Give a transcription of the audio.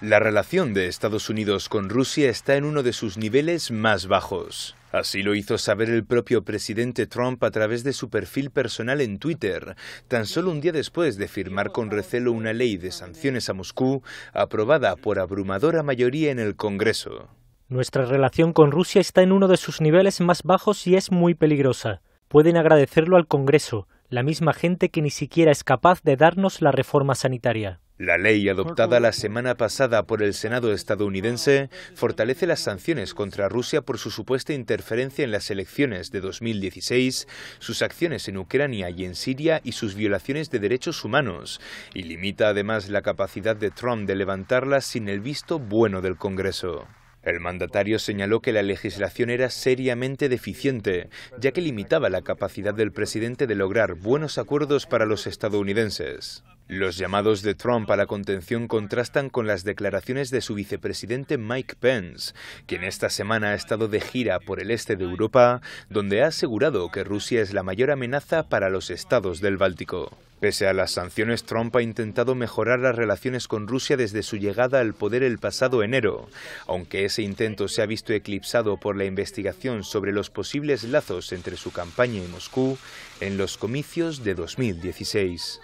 La relación de Estados Unidos con Rusia está en uno de sus niveles más bajos. Así lo hizo saber el propio presidente Trump a través de su perfil personal en Twitter, tan solo un día después de firmar con recelo una ley de sanciones a Moscú aprobada por abrumadora mayoría en el Congreso. Nuestra relación con Rusia está en uno de sus niveles más bajos y es muy peligrosa. Pueden agradecerlo al Congreso, la misma gente que ni siquiera es capaz de darnos la reforma sanitaria. La ley adoptada la semana pasada por el Senado estadounidense fortalece las sanciones contra Rusia por su supuesta interferencia en las elecciones de 2016, sus acciones en Ucrania y en Siria y sus violaciones de derechos humanos, y limita además la capacidad de Trump de levantarlas sin el visto bueno del Congreso. El mandatario señaló que la legislación era seriamente deficiente, ya que limitaba la capacidad del presidente de lograr buenos acuerdos para los estadounidenses. Los llamados de Trump a la contención contrastan con las declaraciones de su vicepresidente Mike Pence, quien esta semana ha estado de gira por el este de Europa, donde ha asegurado que Rusia es la mayor amenaza para los estados del Báltico. Pese a las sanciones, Trump ha intentado mejorar las relaciones con Rusia desde su llegada al poder el pasado enero, aunque ese intento se ha visto eclipsado por la investigación sobre los posibles lazos entre su campaña y Moscú en los comicios de 2016.